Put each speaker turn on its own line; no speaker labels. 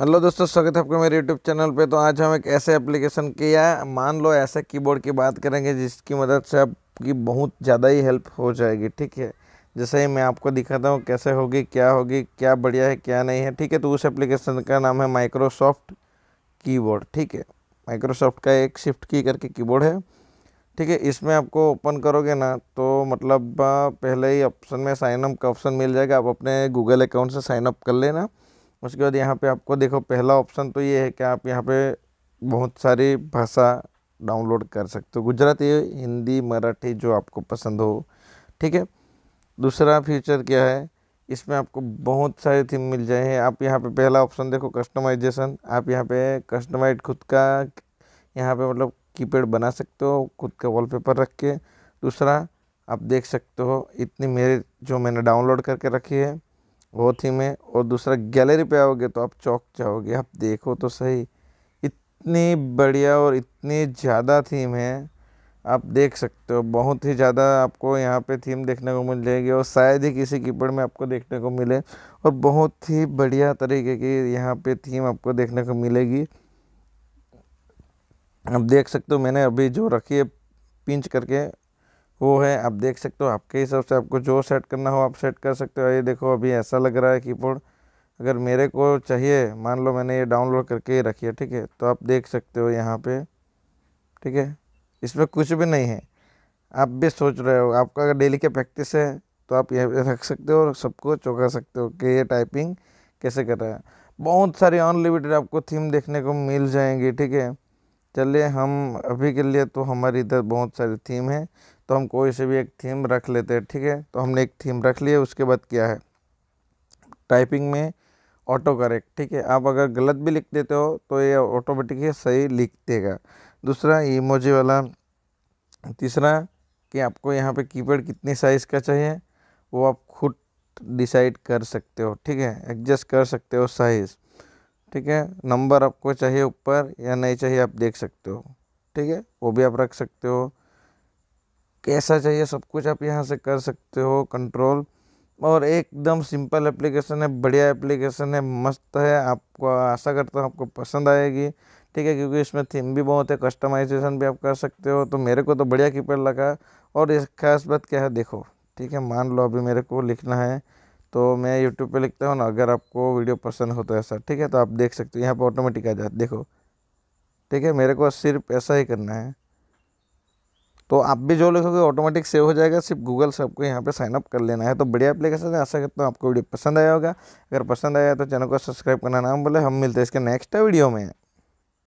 hello दोस्तों स्वागत है आपका मेरे यूट्यूब चैनल पे तो आज हम एक ऐसे एप्लीकेशन की या मान लो ऐसे कीबोर्ड की बात करेंगे जिसकी मदद से आपकी बहुत ज़्यादा ही हेल्प हो जाएगी ठीक है जैसे ही मैं आपको दिखाता हूँ कैसे होगी क्या होगी क्या बढ़िया है क्या नहीं है ठीक है तो उस एप्लीकेशन का नाम है माइक्रोसॉफ्ट कीबोर्ड ठीक है माइक्रोसॉफ्ट का एक शिफ्ट की करके की है ठीक है इसमें आपको ओपन करोगे ना तो मतलब पहले ही ऑप्शन में साइनअप का ऑप्शन मिल जाएगा आप अपने गूगल अकाउंट से साइनअप कर लेना उसके बाद यहाँ पे आपको देखो पहला ऑप्शन तो ये है कि आप यहाँ पे बहुत सारी भाषा डाउनलोड कर सकते हो गुजराती हिंदी मराठी जो आपको पसंद हो ठीक है दूसरा फीचर क्या है इसमें आपको बहुत सारे थीम मिल जाए आप यहाँ पे पहला ऑप्शन देखो कस्टमाइजेशन आप यहाँ पे कस्टमाइज खुद का यहाँ पे मतलब कीपैड बना सकते हो खुद का वॉलपेपर रख के दूसरा आप देख सकते हो इतनी मेरे जो मैंने डाउनलोड करके रखी है वो थी मैं और दूसरा गैलरी पे आओगे तो आप चौक जाओगे आप देखो तो सही इतनी बढ़िया और इतनी ज़्यादा थीम है आप देख सकते हो बहुत ही ज़्यादा आपको यहाँ पे थीम देखने को मिल जाएगी और शायद ही किसी कीपर में आपको देखने को मिले और बहुत ही बढ़िया तरीके की यहाँ पे थीम आपको देखने को मिलेगी आप देख सकते हो मैंने अभी जो रखी है पिंच करके वो है आप देख सकते हो आपके हिसाब से आपको जो सेट करना हो आप सेट कर सकते हो ये देखो अभी ऐसा लग रहा है कीबोर्ड अगर मेरे को चाहिए मान लो मैंने ये डाउनलोड करके रखी है ठीक है तो आप देख सकते हो यहाँ पे ठीक है इसमें कुछ भी नहीं है आप भी सोच रहे हो आपका अगर डेली के प्रैक्टिस है तो आप यहाँ रख सकते हो और सबको चौंका सकते हो कि ये टाइपिंग कैसे कर रहा है बहुत सारी अनलिमिटेड आपको थीम देखने को मिल जाएंगी ठीक है चले हम अभी के लिए तो हमारी इधर बहुत सारी थीम है तो हम कोई से भी एक थीम रख लेते हैं ठीक है तो हमने एक थीम रख लिया उसके बाद क्या है टाइपिंग में ऑटो करेक्ट ठीक है आप अगर गलत भी लिख देते हो तो ये ऑटोमेटिक सही लिख देगा दूसरा ईमोजी वाला तीसरा कि आपको यहाँ पे कीपैड कितनी साइज़ का चाहिए वो आप खुद डिसाइड कर सकते हो ठीक है एडजस्ट कर सकते हो साइज़ ठीक है नंबर आपको चाहिए ऊपर या नहीं चाहिए आप देख सकते हो ठीक है वो भी आप रख सकते हो कैसा चाहिए सब कुछ आप यहाँ से कर सकते हो कंट्रोल और एकदम सिंपल एप्लीकेशन है बढ़िया एप्लीकेशन है मस्त है आपको आशा करता हूँ आपको पसंद आएगी ठीक है क्योंकि इसमें थीम भी बहुत है कस्टमाइजेशन भी आप कर सकते हो तो मेरे को तो बढ़िया कीपर लगा और इस खास बात क्या है देखो ठीक है मान लो अभी मेरे को लिखना है तो मैं यूट्यूब पे लिखता हूँ ना अगर आपको वीडियो पसंद होता तो है ऐसा ठीक है तो आप देख सकते हो यहाँ पर ऑटोमेटिक आ जाते देखो ठीक है मेरे को सिर्फ ऐसा ही करना है तो आप भी जो लिखोगे ऑटोमेटिक सेव हो जाएगा सिर्फ गूगल से आपको यहाँ पे साइनअप कर लेना है तो बढ़िया एप्लीकेशन है ऐसा करता हूँ आपको वीडियो पसंद आया होगा अगर पसंद आया तो चैनल को सब्सक्राइब करना ना बोले हम मिलते हैं इसके नेक्स्ट वीडियो में